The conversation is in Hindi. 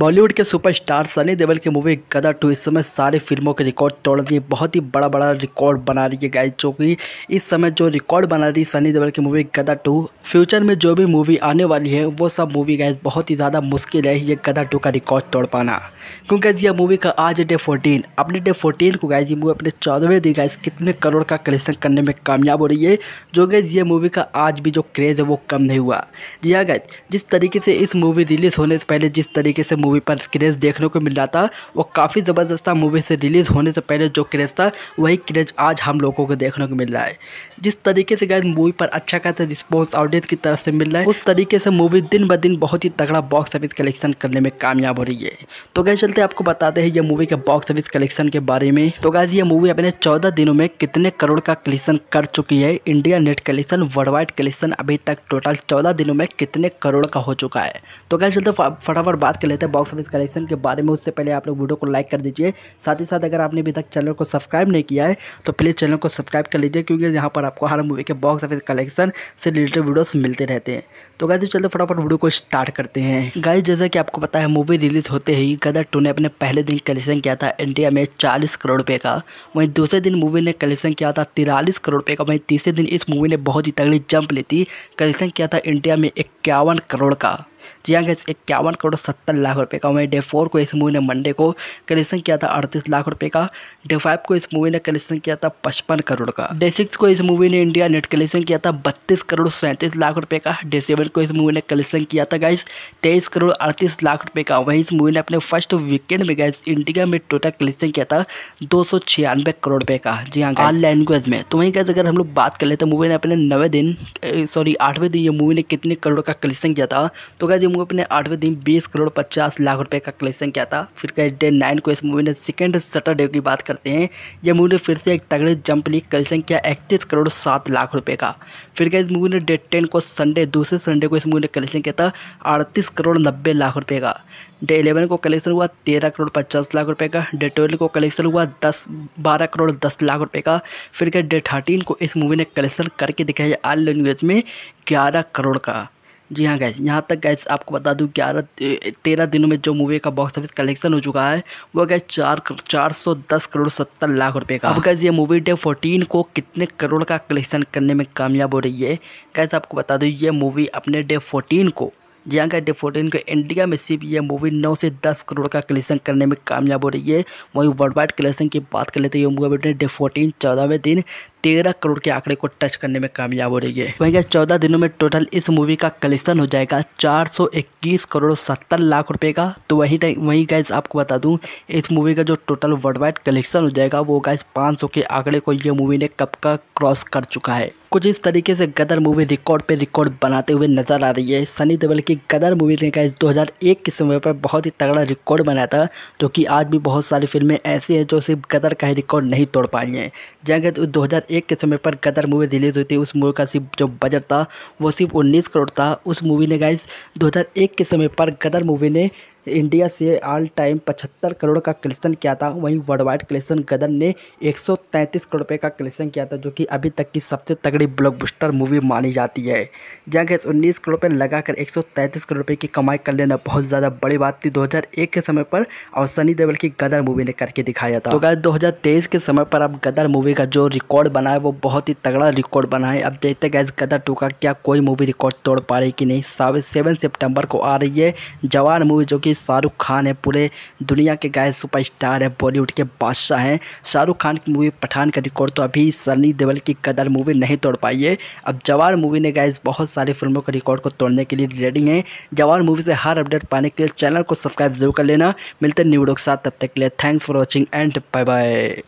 बॉलीवुड के सुपरस्टार सनी देवल की मूवी गदर टू इस समय सारी फिल्मों के रिकॉर्ड तोड़ दिए बहुत ही बड़ा बड़ा रिकॉर्ड बना रही है गाय जो कि इस समय जो रिकॉर्ड बना रही सनी देवल की मूवी गदर टू फ्यूचर में जो भी मूवी आने वाली है वो सब मूवी गाय बहुत ही ज़्यादा मुश्किल है ये गदर टू का रिकॉर्ड तोड़ पाना क्योंकि यह मूवी का आज डे फोर्टीन अपने डे फोर्टीन को गाय जी मूवी अपने चौदहवें दिन गाय कितने करोड़ का कलेक्शन करने में कामयाब हो रही है जो गैज ये मूवी का आज भी जो क्रेज़ है वो कम नहीं हुआ जी हाँ गाय जिस तरीके से इस मूवी रिलीज़ होने से पहले जिस तरीके से मूवी पर क्रेज़ देखने को मिल रहा था वो काफ़ी ज़बरदस्त था मूवी से रिलीज़ होने से पहले जो क्रेज़ था वही क्रेज़ आज हम लोगों को देखने को मिल रहा है जिस तरीके से गैस मूवी पर अच्छा खासा रिस्पॉन्स ऑडियंस की तरफ से मिल रहा है उस तरीके से मूवी दिन ब दिन बहुत ही तगड़ा बॉक्स ऑफिस कलेक्शन करने में कामयाब हो रही है तो गैस चलते आपको बताते हैं ये मूवी के बॉक्स ऑफिस कलेक्शन के बारे में तो गैस ये मूवी अपने चौदह दिनों में कितने करोड़ का कलेक्शन कर चुकी है India net collection worldwide collection अभी तक टोटल चौदह दिनों में कितने करोड़ का हो चुका है तो क्या चलते फटाफट बात कर लेते हैं बॉक्स ऑफिस कलेक्शन के बारे में उससे पहले आप लोग वीडियो को लाइक कर दीजिए साथ ही साथ अगर आपने अभी तक चैनल को सब्सक्राइब नहीं किया है तो प्लीज़ चैनल को सब्सक्राइब कर लीजिए क्योंकि यहाँ पर आपको हर मूवी के बॉक्स ऑफिस कलेक्शन से रिलेटेड वीडियोस मिलते रहते हैं तो गाइज चलते फटाफट वीडियो को स्टार्ट करते हैं गाय जैसा कि आपको पता है मूवी रिलीज होते ही गदर टू ने अपने पहले दिन कलेक्शन किया था इंडिया में चालीस करोड़ रुपये का वहीं दूसरे दिन मूवी ने कलेक्शन किया था तिरालीस करोड़ रुपये का वहीं तीसरे दिन इस मूवी ने बहुत ही तगड़ी जंप ली थी कलेक्शन किया था इंडिया में इक्यावन करोड़ का जी हाँ गैस इक्यावन करोड़ सत्तर लाख रुपये का वहीं डे फोर को इस मूवी ने मंडे को कलेक्शन किया था अड़तीस लाख रुपये का डे फाइव को इस मूवी ने कलेक्शन किया था पचपन करोड़ का डे सिक्स को इस मूवी ने इंडिया नेट कलेक्शन किया था बत्तीस करोड़ सैंतीस लाख रुपये का डे सेवन को इस मूवी ने कलेक्शन किया था गाइस तेईस करोड़ अड़तीस लाख रुपये का वहीं इस मूवी ने अपने फर्स्ट वीकेंड में गैस इंडिया में टोटल कलेक्शन किया था दो करोड़ रुपये का जी हाँ ऑल लैंग्वेज में तो वहीं गैस अगर हम लोग बात कर लेते तो मूवी ने अपने नवे दिन सॉरी आठवें दिन ये मूवी ने कितने करोड़ का कलेक्शन किया था तो गए जो मूवी अपने आठवें दिन बीस करोड़ पचास लाख रुपए का कलेक्शन किया था फिर गए डे नाइन को इस मूवी ने सेकेंड सैटरडे की बात करते हैं यह मूवी ने फिर से एक तगड़े जंप ली कलेक्शन किया इकतीस करोड़ सात लाख रुपये का फिर गए इस मूवी ने डे टेन को संडे दूसरे संडे को इस मूवी ने कलेक्शन किया था अड़तीस करोड़ नब्बे लाख रुपये का डे इलेवन को कलेक्शन हुआ तेरह करोड़ पचास लाख रुपये का डे ट्वेल्व को कलेक्शन हुआ दस बारह करोड़ दस लाख रुपये का फिर गए डे थर्टीन को इस मूवी ने कलेक्शन करके दिखाया आल लैंग्वेज में ग्यारह करोड़ का जी हाँ गैस यहाँ तक गैस आपको बता दूँ ग्यारह तेरह दिनों में जो मूवी का बॉक्स ऑफिस कलेक्शन हो चुका है वो गैस चार चार सौ दस करोड़ सत्तर लाख रुपए का अब गैस ये मूवी डे फोर्टीन को कितने करोड़ का कलेक्शन करने में कामयाब हो रही है गैस आपको बता दूँ ये मूवी अपने डे फोर्टीन को जी हाँ डे फोर्टीन को इंडिया में सिर्फ ये मूवी नौ से दस करोड़ का कलेक्शन करने में कामयाब हो रही है वहीं वर्ल्ड वाइड कलेक्शन की बात कर लेते हैं ये मूवी अपने डे फोर्टीन चौदहवें दिन तेरह करोड़ के आंकड़े को टच करने में कामयाब हो रही है वहीं क्या चौदह दिनों में टोटल इस मूवी का कलेक्शन हो जाएगा चार करोड़ सत्तर लाख रुपए का तो वहीं वहीं गैस आपको बता दूं इस मूवी का जो टोटल वर्ल्ड वाइड कलेक्शन हो जाएगा वो गैस 500 के आंकड़े को ये मूवी ने कब का क्रॉस कर चुका है कुछ इस तरीके से गदर मूवी रिकॉर्ड पे रिकॉर्ड बनाते हुए नजर आ रही है सनी देवल की गदर मूवी ने गाइस 2001 के समय पर बहुत ही तगड़ा रिकॉर्ड बनाया था जो कि आज भी बहुत सारी फिल्में ऐसी हैं जो सिर्फ गदर का ही रिकॉर्ड नहीं तोड़ पाई हैं जहाँ दो हज़ार एक के समय पर गदर मूवी रिलीज़ हुई थी उस मूवी का सिर्फ जो बजट था वो सिर्फ उन्नीस करोड़ था उस मूवी ने गाइज 2001 के समय पर गदर मूवी ने इंडिया से ऑल टाइम पचहत्तर करोड़ का कलेक्शन किया था वहीं वर्ल्ड वाइड कलेक्शन गदर ने 133 करोड़ रुपये का कलेक्शन किया था जो कि अभी तक की सबसे तगड़ी ब्लॉकबस्टर मूवी मानी जाती है जहाँ गैस उन्नीस करोड़ रुपये लगाकर एक करोड़ रुपये की कमाई कर लेना बहुत ज़्यादा बड़ी बात थी दो के समय पर और सनी देवल की गदर मूवी ने करके दिखाया था तो गैस दो के समय पर अब गदर मूवी का जो रिकॉर्ड बना है वो बहुत ही तगड़ा रिकॉर्ड बना है अब देखते गैस गदर टू का क्या कोई मूवी रिकॉर्ड तोड़ पा रही कि नहीं सेवन सेप्टेम्बर को आ रही है जवान मूवी जो कि शाहरुख खान है पूरे दुनिया के गाय सुपरस्टार है बॉलीवुड के बादशाह हैं शाहरुख खान की मूवी पठान का रिकॉर्ड तो अभी सनी देवल की कदर मूवी नहीं तोड़ पाई है अब जवान मूवी ने गाय बहुत सारी फिल्मों के रिकॉर्ड को तोड़ने के लिए रेडी हैं जवान मूवी से हर अपडेट पाने के लिए चैनल को सब्सक्राइब जरूर कर लेना मिलते न्यूडो के साथ तब तक के लिए thanks for watching and bye bye